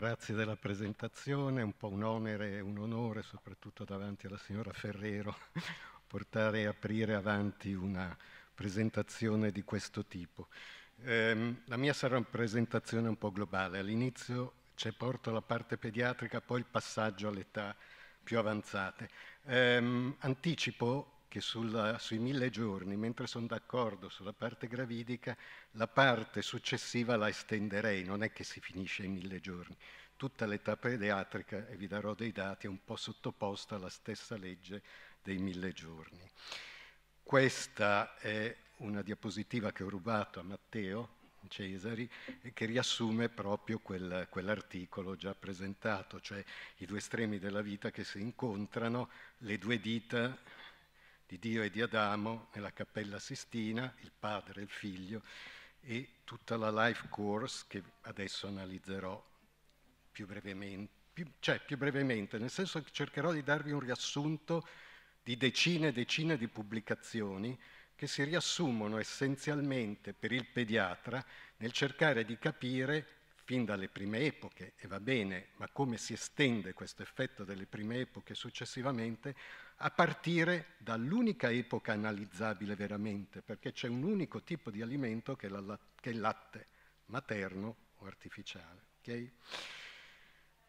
grazie della presentazione, è un po' un onere e un onore, soprattutto davanti alla signora Ferrero, portare e aprire avanti una presentazione di questo tipo. Ehm, la mia sarà una presentazione un po' globale. All'inizio c'è porto la parte pediatrica, poi il passaggio all'età più avanzate. Ehm, anticipo che sulla, sui mille giorni, mentre sono d'accordo sulla parte gravidica, la parte successiva la estenderei, non è che si finisce in mille giorni. Tutta l'età pediatrica, e vi darò dei dati, è un po' sottoposta alla stessa legge dei mille giorni. Questa è una diapositiva che ho rubato a Matteo Cesari e che riassume proprio quel, quell'articolo già presentato, cioè i due estremi della vita che si incontrano, le due dita di Dio e di Adamo nella Cappella Sistina, il Padre, e il Figlio e tutta la life course che adesso analizzerò più brevemente, più, cioè più brevemente, nel senso che cercherò di darvi un riassunto di decine e decine di pubblicazioni che si riassumono essenzialmente per il pediatra nel cercare di capire fin dalle prime epoche, e va bene, ma come si estende questo effetto delle prime epoche successivamente a partire dall'unica epoca analizzabile veramente, perché c'è un unico tipo di alimento che è, la, che è il latte, materno o artificiale. Okay?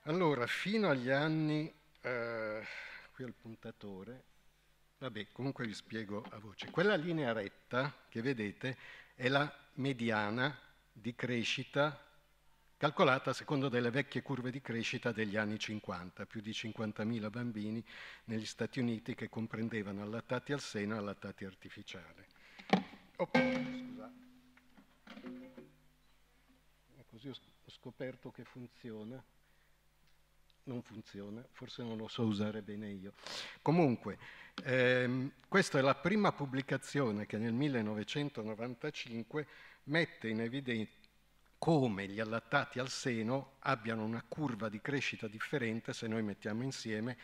Allora, fino agli anni... Eh, qui al puntatore... Vabbè, comunque vi spiego a voce. Quella linea retta che vedete è la mediana di crescita calcolata secondo delle vecchie curve di crescita degli anni 50, più di 50.000 bambini negli Stati Uniti che comprendevano allattati al seno e allattati artificiali. Oh, scusate. E così ho scoperto che funziona non funziona, forse non lo so usare bene io. Comunque, ehm, questa è la prima pubblicazione che nel 1995 mette in evidenza come gli allattati al seno abbiano una curva di crescita differente se noi mettiamo insieme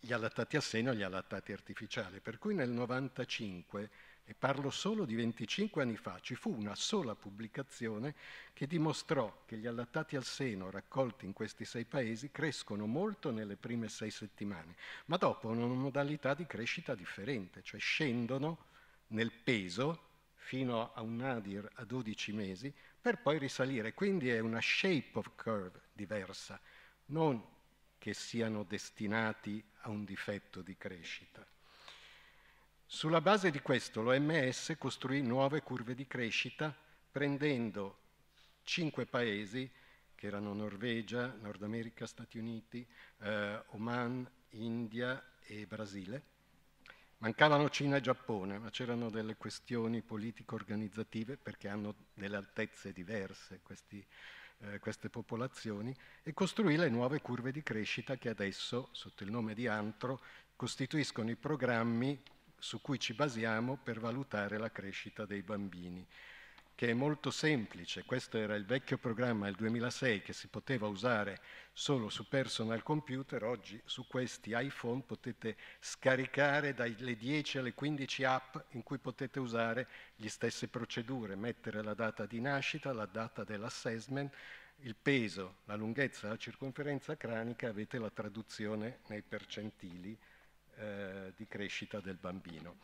gli allattati al seno e gli allattati artificiali. Per cui nel 1995, e parlo solo di 25 anni fa, ci fu una sola pubblicazione che dimostrò che gli allattati al seno raccolti in questi sei paesi crescono molto nelle prime sei settimane, ma dopo hanno una modalità di crescita differente, cioè scendono nel peso fino a un nadir a 12 mesi, per poi risalire. Quindi è una shape of curve diversa, non che siano destinati a un difetto di crescita. Sulla base di questo l'OMS costruì nuove curve di crescita prendendo cinque paesi che erano Norvegia, Nord America, Stati Uniti, eh, Oman, India e Brasile Mancavano Cina e Giappone, ma c'erano delle questioni politico-organizzative perché hanno delle altezze diverse questi, eh, queste popolazioni e costruì le nuove curve di crescita che adesso, sotto il nome di Antro, costituiscono i programmi su cui ci basiamo per valutare la crescita dei bambini che è molto semplice, questo era il vecchio programma del 2006 che si poteva usare solo su personal computer, oggi su questi iPhone potete scaricare dalle 10 alle 15 app in cui potete usare le stesse procedure, mettere la data di nascita, la data dell'assessment, il peso, la lunghezza, la circonferenza cranica, avete la traduzione nei percentili eh, di crescita del bambino.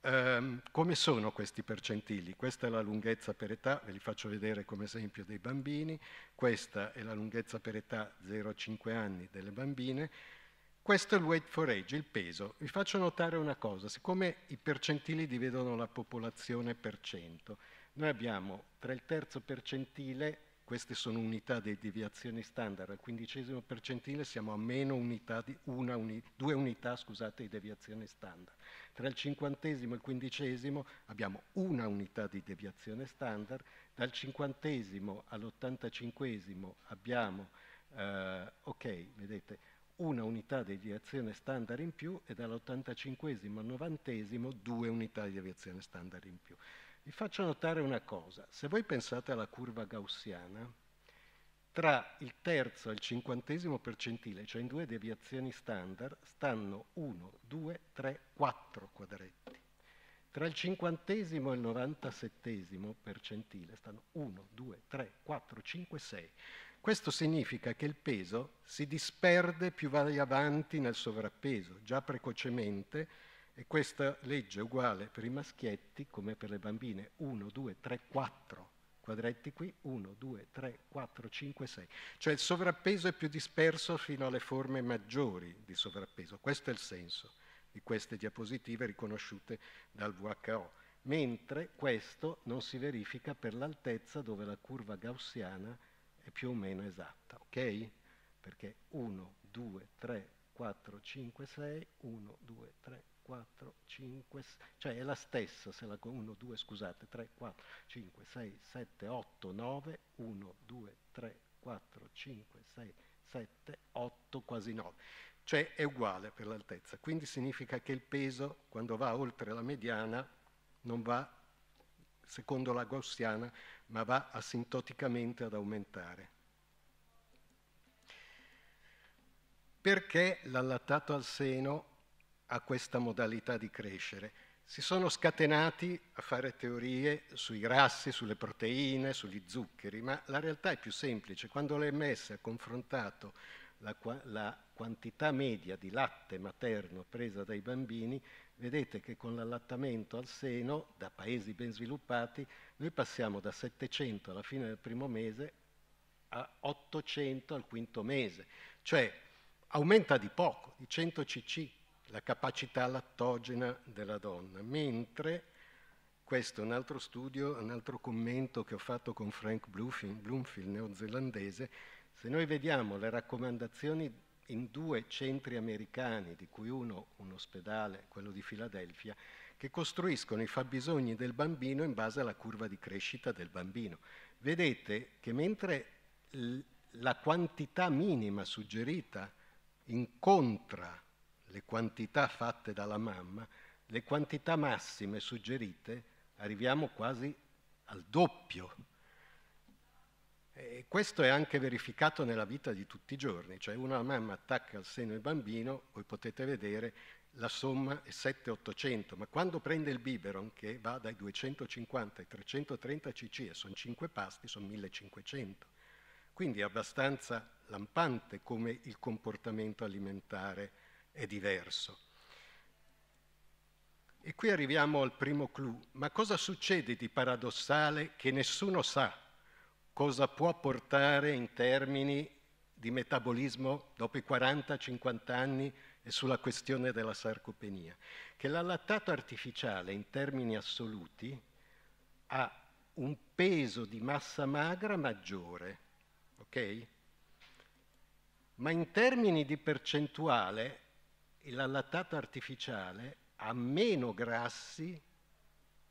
Um, come sono questi percentili? Questa è la lunghezza per età, ve li faccio vedere come esempio dei bambini, questa è la lunghezza per età 0-5 anni delle bambine, questo è il weight for age, il peso. Vi faccio notare una cosa, siccome i percentili dividono la popolazione per cento, noi abbiamo tra il terzo percentile, queste sono unità di deviazione standard, al quindicesimo percentile siamo a meno unità di, una uni, due unità scusate, di deviazione standard tra il cinquantesimo e il quindicesimo abbiamo una unità di deviazione standard, dal cinquantesimo all'ottantacinquesimo abbiamo, eh, ok, vedete, una unità di deviazione standard in più e dall'ottantacinquesimo al novantesimo due unità di deviazione standard in più. Vi faccio notare una cosa, se voi pensate alla curva gaussiana, tra il terzo e il cinquantesimo percentile, cioè in due deviazioni standard, stanno 1, 2, 3, 4 quadretti. Tra il cinquantesimo e il novantasettesimo percentile stanno 1, 2, 3, 4, 5, 6. Questo significa che il peso si disperde più vai avanti nel sovrappeso, già precocemente, e questa legge è uguale per i maschietti come per le bambine, 1, 2, 3, 4 quadretti qui, 1, 2, 3, 4, 5, 6. Cioè il sovrappeso è più disperso fino alle forme maggiori di sovrappeso. Questo è il senso di queste diapositive riconosciute dal WHO, mentre questo non si verifica per l'altezza dove la curva gaussiana è più o meno esatta, ok? Perché 1, 2, 3, 4, 5, 6, 1, 2, 3, 4. 4, 5, cioè è la stessa, se la, 1, 2, scusate, 3, 4, 5, 6, 7, 8, 9, 1, 2, 3, 4, 5, 6, 7, 8, quasi 9. Cioè è uguale per l'altezza, quindi significa che il peso quando va oltre la mediana non va secondo la gaussiana, ma va asintoticamente ad aumentare. Perché l'allattato al seno a questa modalità di crescere. Si sono scatenati a fare teorie sui grassi, sulle proteine, sugli zuccheri, ma la realtà è più semplice. Quando l'OMS ha confrontato la, la quantità media di latte materno presa dai bambini, vedete che con l'allattamento al seno, da paesi ben sviluppati, noi passiamo da 700 alla fine del primo mese a 800 al quinto mese, cioè aumenta di poco, di 100 cc la capacità lattogena della donna, mentre questo è un altro studio, un altro commento che ho fatto con Frank Bluefin, Bloomfield, neozelandese, se noi vediamo le raccomandazioni in due centri americani, di cui uno un ospedale, quello di Filadelfia, che costruiscono i fabbisogni del bambino in base alla curva di crescita del bambino. Vedete che mentre la quantità minima suggerita incontra le quantità fatte dalla mamma, le quantità massime suggerite arriviamo quasi al doppio. E questo è anche verificato nella vita di tutti i giorni, cioè una mamma attacca al seno il bambino, voi potete vedere la somma è 7-800, ma quando prende il biberon che va dai 250 ai 330 cc e sono 5 pasti, sono 1500. Quindi è abbastanza lampante come il comportamento alimentare è diverso. E qui arriviamo al primo clou. Ma cosa succede di paradossale che nessuno sa cosa può portare in termini di metabolismo dopo i 40-50 anni e sulla questione della sarcopenia? Che l'allattato artificiale in termini assoluti ha un peso di massa magra maggiore, ok? Ma in termini di percentuale l'allattato artificiale ha meno grassi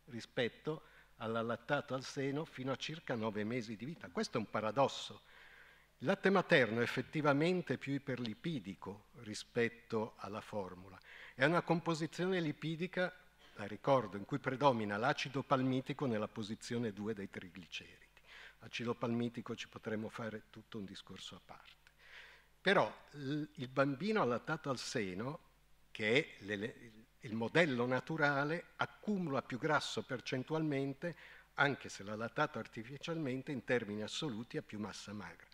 rispetto all'allattato al seno fino a circa nove mesi di vita. Questo è un paradosso. Il latte materno è effettivamente più iperlipidico rispetto alla formula. È una composizione lipidica, la ricordo, in cui predomina l'acido palmitico nella posizione 2 dei trigliceridi. Acido palmitico ci potremmo fare tutto un discorso a parte. Però il bambino allattato al seno che è il modello naturale, accumula più grasso percentualmente, anche se l'ha lattato artificialmente, in termini assoluti ha più massa magra.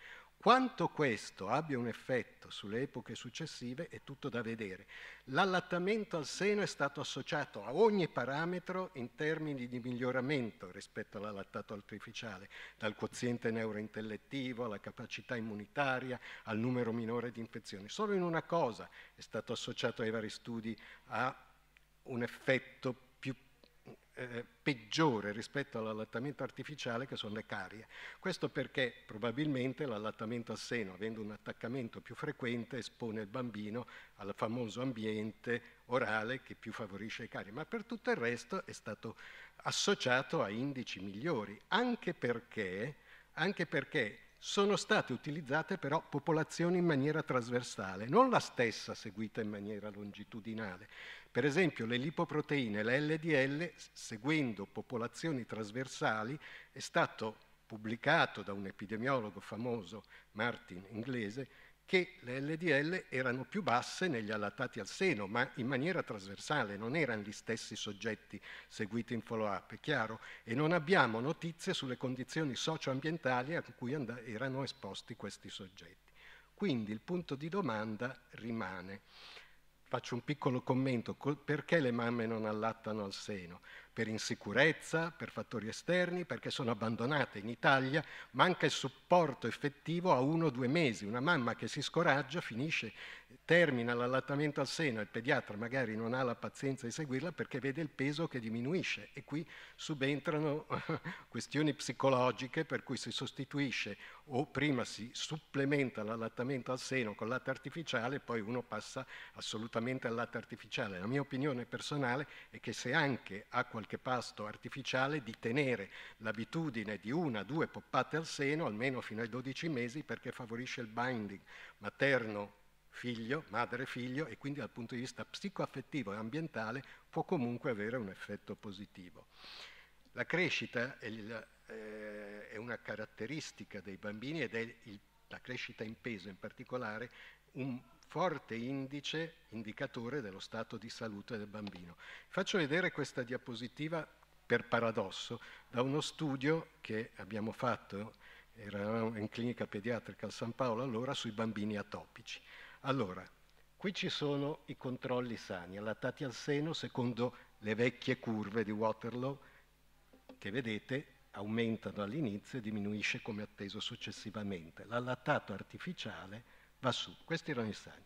Quanto questo abbia un effetto sulle epoche successive è tutto da vedere. L'allattamento al seno è stato associato a ogni parametro in termini di miglioramento rispetto all'allattato artificiale, dal quoziente neurointellettivo alla capacità immunitaria, al numero minore di infezioni. Solo in una cosa è stato associato ai vari studi a un effetto più eh, peggiore rispetto all'allattamento artificiale che sono le carie. Questo perché probabilmente l'allattamento a seno, avendo un attaccamento più frequente, espone il bambino al famoso ambiente orale che più favorisce le carie, ma per tutto il resto è stato associato a indici migliori, anche perché, anche perché sono state utilizzate però popolazioni in maniera trasversale, non la stessa seguita in maniera longitudinale. Per esempio le lipoproteine, la LDL, seguendo popolazioni trasversali, è stato pubblicato da un epidemiologo famoso, Martin Inglese, che le LDL erano più basse negli allattati al seno, ma in maniera trasversale, non erano gli stessi soggetti seguiti in follow-up, è chiaro? E non abbiamo notizie sulle condizioni socioambientali a cui erano esposti questi soggetti. Quindi il punto di domanda rimane. Faccio un piccolo commento, perché le mamme non allattano al seno? per insicurezza, per fattori esterni, perché sono abbandonate in Italia, manca il supporto effettivo a uno o due mesi. Una mamma che si scoraggia finisce, termina l'allattamento al seno e il pediatra magari non ha la pazienza di seguirla perché vede il peso che diminuisce e qui subentrano questioni psicologiche per cui si sostituisce o prima si supplementa l'allattamento al seno con latte artificiale e poi uno passa assolutamente al latte artificiale. La mia opinione personale è che se anche a qualcuno qualche pasto artificiale di tenere l'abitudine di una, due poppate al seno almeno fino ai 12 mesi perché favorisce il binding materno figlio, madre figlio e quindi dal punto di vista psicoaffettivo e ambientale può comunque avere un effetto positivo. La crescita è, il, eh, è una caratteristica dei bambini ed è il, la crescita in peso in particolare un forte indice indicatore dello stato di salute del bambino. Faccio vedere questa diapositiva per paradosso da uno studio che abbiamo fatto, eravamo in clinica pediatrica a San Paolo allora, sui bambini atopici. Allora, qui ci sono i controlli sani, allattati al seno secondo le vecchie curve di Waterloo, che vedete aumentano all'inizio e diminuisce come atteso successivamente. L'allattato artificiale va su. Questi erano i sani.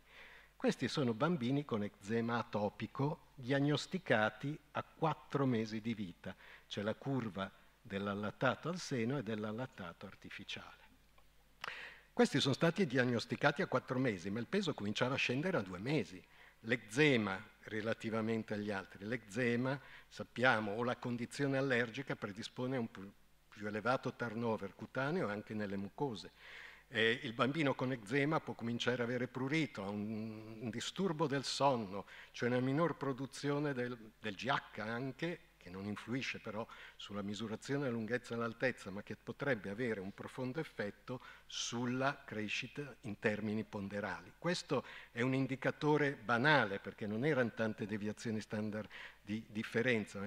Questi sono bambini con eczema atopico diagnosticati a 4 mesi di vita, C'è la curva dell'allattato al seno e dell'allattato artificiale. Questi sono stati diagnosticati a 4 mesi, ma il peso cominciava a scendere a 2 mesi. L'eczema relativamente agli altri, l'eczema sappiamo o la condizione allergica predispone a un più elevato turnover cutaneo anche nelle mucose eh, il bambino con eczema può cominciare ad avere prurito, ha un, un, disturbo del sonno, cioè una minor produzione del, del GH anche, che non influisce però sulla misurazione della lunghezza e dell'altezza, ma che potrebbe avere un profondo effetto sulla crescita in termini ponderali. Questo è un indicatore banale, perché non erano tante deviazioni standard di differenza,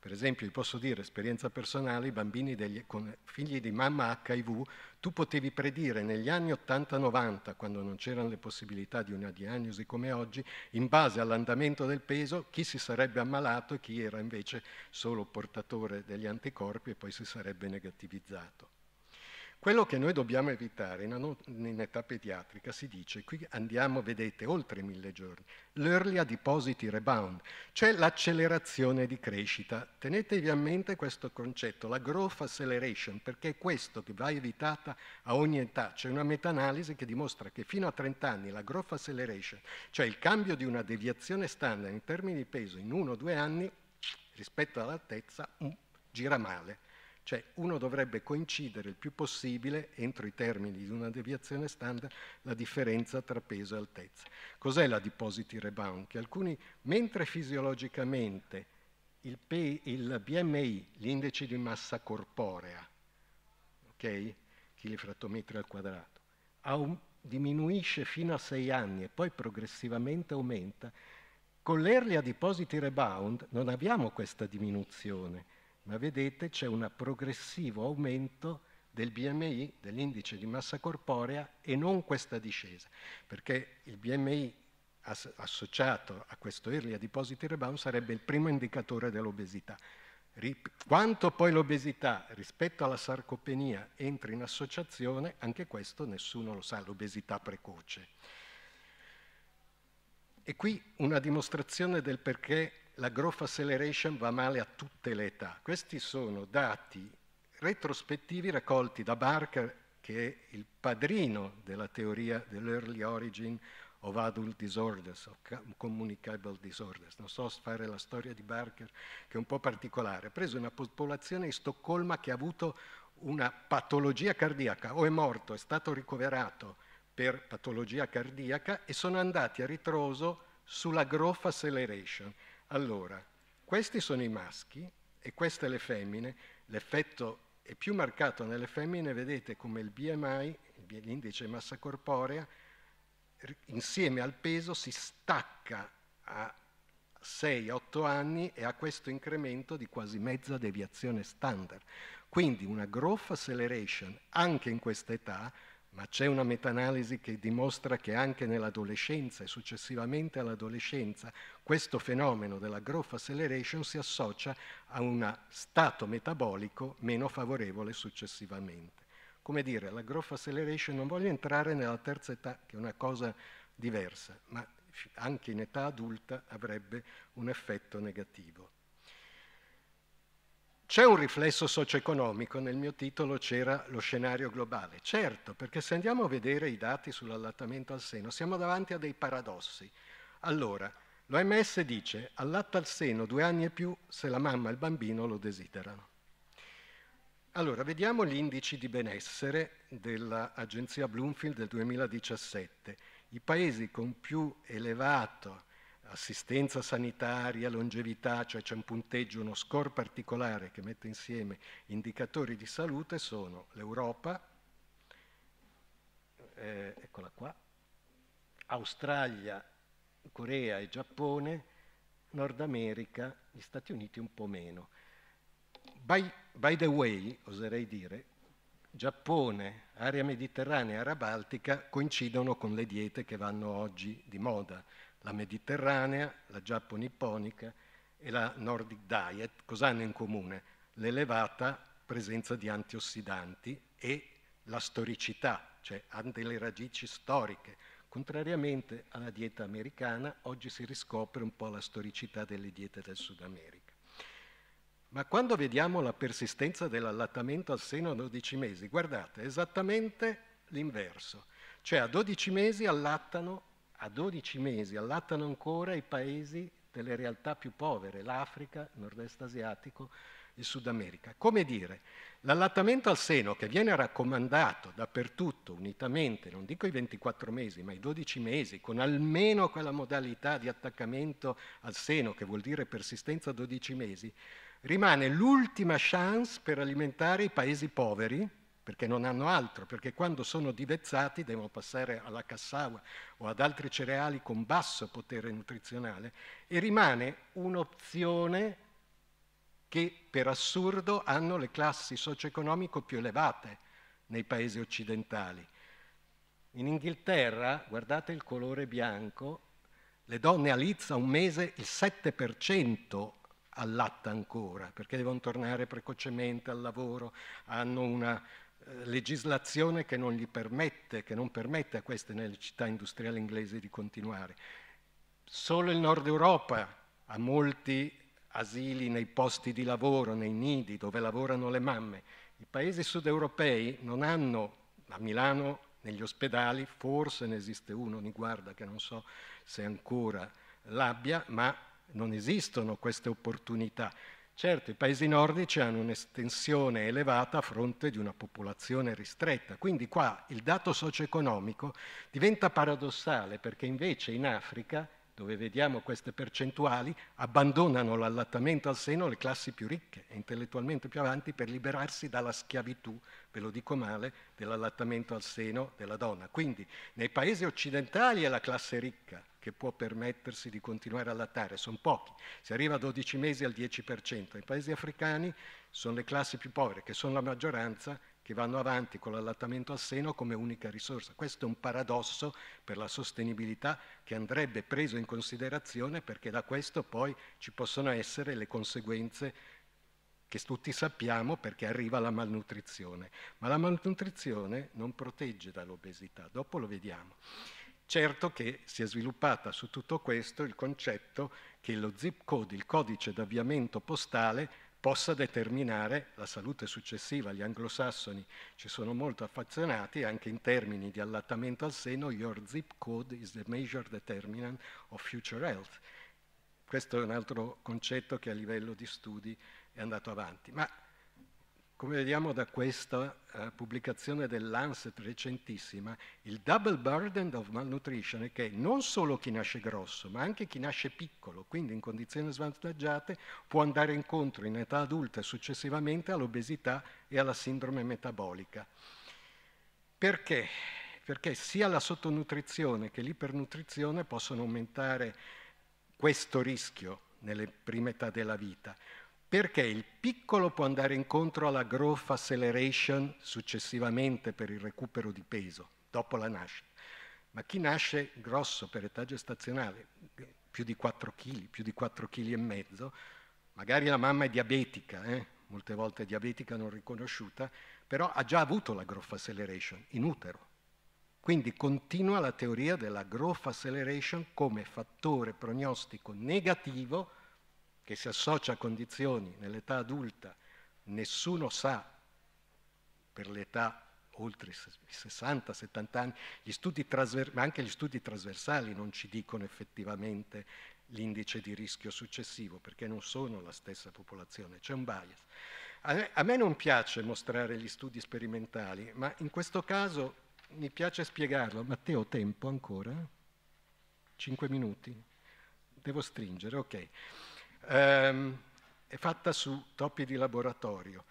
per esempio, vi posso dire, esperienza personale, i bambini degli, con figli di mamma HIV, tu potevi predire negli anni 80-90, quando non c'erano le possibilità di una diagnosi come oggi, in base all'andamento del peso, chi si sarebbe ammalato e chi era invece solo portatore degli anticorpi e poi si sarebbe negativizzato. Quello che noi dobbiamo evitare in, età pediatrica si dice, qui andiamo, vedete, oltre mille giorni, l'early adiposity rebound, cioè l'accelerazione di crescita. Tenetevi a mente questo concetto, la growth acceleration, perché è questo che va evitata a ogni età. C'è una meta-analisi che dimostra che fino a 30 anni la growth acceleration, cioè il cambio di una deviazione standard in termini di peso in uno o due anni rispetto all'altezza, mm, gira male cioè uno dovrebbe coincidere il più possibile, entro i termini di una deviazione standard, la differenza tra peso e altezza. Cos'è la deposit rebound? Che alcuni, mentre fisiologicamente il, P, il BMI, l'indice di massa corporea, ok? Chilifrattometri al quadrato, un, diminuisce fino a 6 anni e poi progressivamente aumenta, con l'early adiposity rebound non abbiamo questa diminuzione ma vedete c'è un progressivo aumento del BMI, dell'indice di massa corporea, e non questa discesa, perché il BMI as- associato a questo early adipositi rebound sarebbe il primo indicatore dell'obesità. Rip- quanto poi l'obesità rispetto alla sarcopenia entra in associazione, anche questo nessuno lo sa, l'obesità precoce. E qui una dimostrazione del perché la growth acceleration va male a tutte le età. Questi sono dati retrospettivi raccolti da Barker, che è il padrino della teoria dell'early origin of adult disorders, of communicable disorders. Non so fare la storia di Barker, che è un po' particolare. Ha preso una popolazione di Stoccolma che ha avuto una patologia cardiaca, o è morto, è stato ricoverato per patologia cardiaca e sono andati a ritroso sulla growth acceleration allora, questi sono i maschi e queste le femmine. L'effetto è più marcato nelle femmine, vedete come il BMI, l'indice di massa corporea, insieme al peso si stacca a 6-8 anni e ha questo incremento di quasi mezza deviazione standard. Quindi una growth acceleration anche in questa età ma c'è una meta-analisi che dimostra che anche nell'adolescenza e successivamente all'adolescenza questo fenomeno della growth acceleration si associa a uno stato metabolico meno favorevole successivamente. Come dire, la growth acceleration non voglio entrare nella terza età, che è una cosa diversa, ma anche in età adulta avrebbe un effetto negativo. C'è un riflesso socio-economico, nel mio titolo c'era lo scenario globale. Certo, perché se andiamo a vedere i dati sull'allattamento al seno, siamo davanti a dei paradossi. Allora, l'OMS dice allatta al seno due anni e più se la mamma e il bambino lo desiderano. Allora, vediamo gli indici di benessere dell'agenzia Bloomfield del 2017. I paesi con più elevato assistenza sanitaria, longevità, cioè c'è un punteggio, uno score particolare che mette insieme indicatori di salute, sono l'Europa, eh, eccola qua, Australia, Corea e Giappone, Nord America, gli Stati Uniti un po' meno. By, by the way, oserei dire, Giappone, area mediterranea e area baltica coincidono con le diete che vanno oggi di moda la mediterranea, la giapponiponica e la Nordic Diet, cosa hanno in comune? L'elevata presenza di antiossidanti e la storicità, cioè hanno delle radici storiche. Contrariamente alla dieta americana, oggi si riscopre un po' la storicità delle diete del Sud America. Ma quando vediamo la persistenza dell'allattamento al seno a 12 mesi, guardate, esattamente l'inverso. Cioè a 12 mesi allattano a 12 mesi allattano ancora i paesi delle realtà più povere, l'Africa, il nord-est asiatico, il Sud America. Come dire, l'allattamento al seno che viene raccomandato dappertutto unitamente, non dico i 24 mesi, ma i 12 mesi, con almeno quella modalità di attaccamento al seno che vuol dire persistenza 12 mesi, rimane l'ultima chance per alimentare i paesi poveri, perché non hanno altro, perché quando sono divezzati devono passare alla cassaua o ad altri cereali con basso potere nutrizionale e rimane un'opzione che per assurdo hanno le classi socio-economiche più elevate nei paesi occidentali. In Inghilterra, guardate il colore bianco, le donne a Lizza un mese il 7% allatta ancora, perché devono tornare precocemente al lavoro, hanno una legislazione che non gli permette, che non permette a queste nelle città industriali inglesi di continuare. Solo il nord Europa ha molti asili nei posti di lavoro, nei nidi dove lavorano le mamme. I paesi sud europei non hanno, a Milano negli ospedali, forse ne esiste uno, mi guarda che non so se ancora l'abbia, ma non esistono queste opportunità. Certo, i paesi nordici hanno un'estensione elevata a fronte di una popolazione ristretta, quindi qua il dato socio-economico diventa paradossale perché invece in Africa, dove vediamo queste percentuali, abbandonano l'allattamento al seno le classi più ricche e intellettualmente più avanti per liberarsi dalla schiavitù, ve lo dico male, dell'allattamento al seno della donna. Quindi nei paesi occidentali è la classe ricca, che può permettersi di continuare a lattare, sono pochi, si arriva a 12 mesi al 10%. I paesi africani sono le classi più povere, che sono la maggioranza, che vanno avanti con l'allattamento al seno come unica risorsa. Questo è un paradosso per la sostenibilità che andrebbe preso in considerazione perché da questo poi ci possono essere le conseguenze che tutti sappiamo perché arriva la malnutrizione. Ma la malnutrizione non protegge dall'obesità, dopo lo vediamo. Certo che si è sviluppata su tutto questo il concetto che lo zip code, il codice d'avviamento postale, possa determinare la salute successiva. Gli anglosassoni ci sono molto affezionati anche in termini di allattamento al seno, your zip code is the major determinant of future health. Questo è un altro concetto che a livello di studi è andato avanti. Ma come vediamo da questa eh, pubblicazione dell'ANSET recentissima, il double burden of malnutrition è che non solo chi nasce grosso, ma anche chi nasce piccolo, quindi in condizioni svantaggiate, può andare incontro in età adulta e successivamente all'obesità e alla sindrome metabolica. Perché? Perché sia la sottonutrizione che l'ipernutrizione possono aumentare questo rischio nelle prime età della vita perché il piccolo può andare incontro alla growth acceleration successivamente per il recupero di peso, dopo la nascita. Ma chi nasce grosso per età gestazionale, più di 4 kg, più di 4 kg e mezzo, magari la mamma è diabetica, eh? molte volte diabetica non riconosciuta, però ha già avuto la growth acceleration in utero. Quindi continua la teoria della growth acceleration come fattore prognostico negativo che si associa a condizioni nell'età adulta, nessuno sa per l'età oltre i 60-70 anni, gli studi ma anche gli studi trasversali non ci dicono effettivamente l'indice di rischio successivo perché non sono la stessa popolazione, c'è un bias. A me, a me non piace mostrare gli studi sperimentali, ma in questo caso mi piace spiegarlo. Matteo, tempo ancora? Cinque minuti? Devo stringere, ok ehm, è fatta su topi di laboratorio.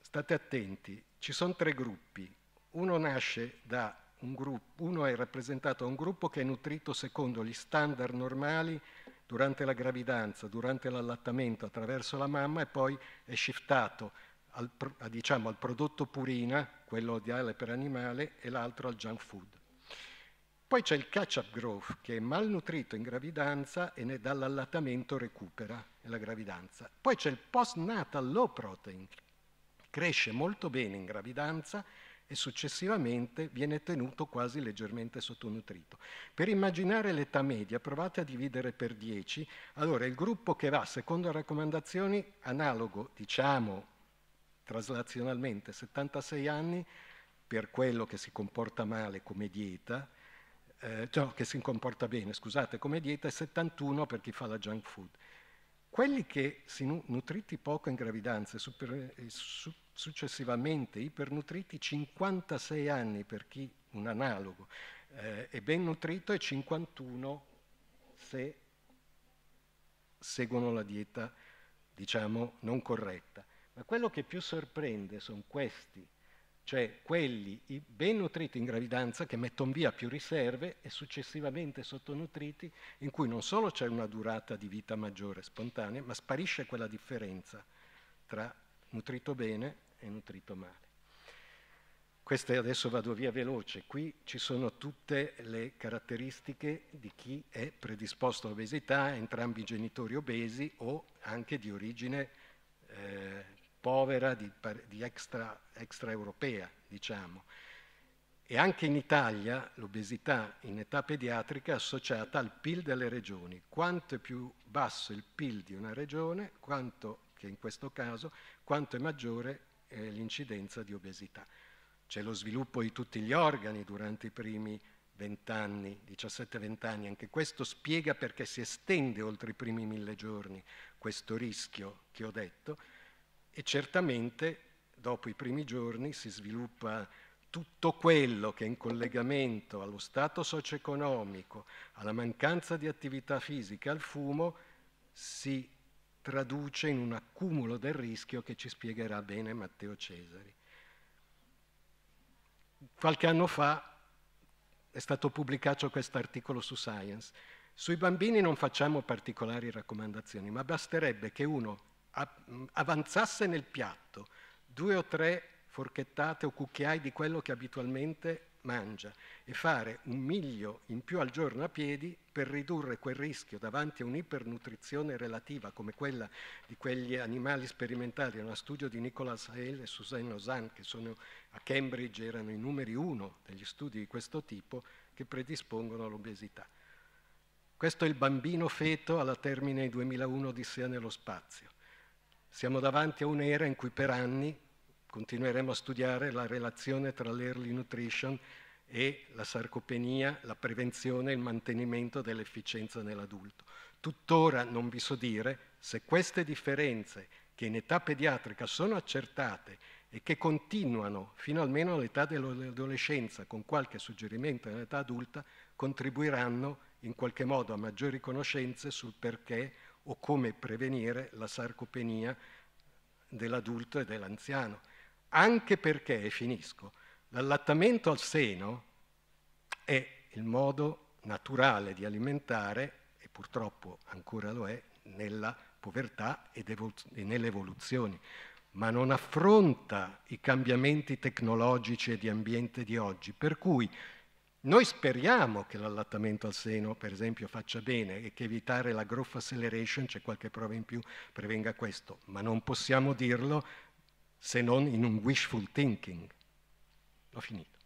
State attenti, ci sono tre gruppi. Uno nasce da un gruppo, uno è rappresentato da un gruppo che è nutrito secondo gli standard normali durante la gravidanza, durante l'allattamento attraverso la mamma e poi è shiftato al, diciamo, al prodotto purina, quello odiale per animale, e l'altro al junk food. Poi c'è il catch-up growth, che è malnutrito in gravidanza e dall'allattamento recupera la gravidanza. Poi c'è il postnatal low protein, cresce molto bene in gravidanza e successivamente viene tenuto quasi leggermente sottonutrito. Per immaginare l'età media provate a dividere per 10, allora il gruppo che va secondo raccomandazioni analogo, diciamo traslazionalmente 76 anni per quello che si comporta male come dieta eh, no, che si comporta bene, scusate, come dieta e 71 per chi fa la junk food. Quelli che si nu- nutriti poco in gravidanza e super- su- successivamente ipernutriti, 56 anni per chi un analogo eh, è ben nutrito e 51 se seguono la dieta, diciamo, non corretta. Ma quello che più sorprende sono questi cioè quelli ben nutriti in gravidanza che mettono via più riserve e successivamente sottonutriti in cui non solo c'è una durata di vita maggiore spontanea, ma sparisce quella differenza tra nutrito bene e nutrito male. Queste adesso vado via veloce, qui ci sono tutte le caratteristiche di chi è predisposto a obesità, entrambi i genitori obesi o anche di origine eh, povera, di, di extra, extraeuropea, diciamo. E anche in Italia l'obesità in età pediatrica è associata al PIL delle regioni. Quanto è più basso il PIL di una regione, quanto, che in questo caso, quanto è maggiore eh, l'incidenza di obesità. C'è lo sviluppo di tutti gli organi durante i primi 20 anni, 17-20 anni, anche questo spiega perché si estende oltre i primi mille giorni questo rischio che ho detto, e certamente dopo i primi giorni si sviluppa tutto quello che in collegamento allo stato socio-economico, alla mancanza di attività fisica, al fumo, si traduce in un accumulo del rischio che ci spiegherà bene Matteo Cesari. Qualche anno fa è stato pubblicato questo articolo su Science. Sui bambini non facciamo particolari raccomandazioni, ma basterebbe che uno avanzasse nel piatto due o tre forchettate o cucchiai di quello che abitualmente mangia e fare un miglio in più al giorno a piedi per ridurre quel rischio davanti a un'ipernutrizione relativa come quella di quegli animali sperimentali. È uno studio di Nicolas Hale e Suzanne Lausanne che sono a Cambridge erano i numeri uno degli studi di questo tipo, che predispongono all'obesità. Questo è il bambino feto alla termine 2001 di Odissea nello spazio. Siamo davanti a un'era in cui per anni continueremo a studiare la relazione tra l'early nutrition e la sarcopenia, la prevenzione e il mantenimento dell'efficienza nell'adulto. Tuttora non vi so dire se queste differenze che in età pediatrica sono accertate e che continuano fino almeno all'età dell'adolescenza con qualche suggerimento nell'età adulta contribuiranno in qualche modo a maggiori conoscenze sul perché o come prevenire la sarcopenia dell'adulto e dell'anziano. Anche perché, e finisco, l'allattamento al seno è il modo naturale di alimentare, e purtroppo ancora lo è, nella povertà e nelle evoluzioni, ma non affronta i cambiamenti tecnologici e di ambiente di oggi, per cui noi speriamo che l'allattamento al seno, per esempio, faccia bene e che evitare la growth acceleration, c'è qualche prova in più, prevenga questo, ma non possiamo dirlo se non in un wishful thinking. Ho finito.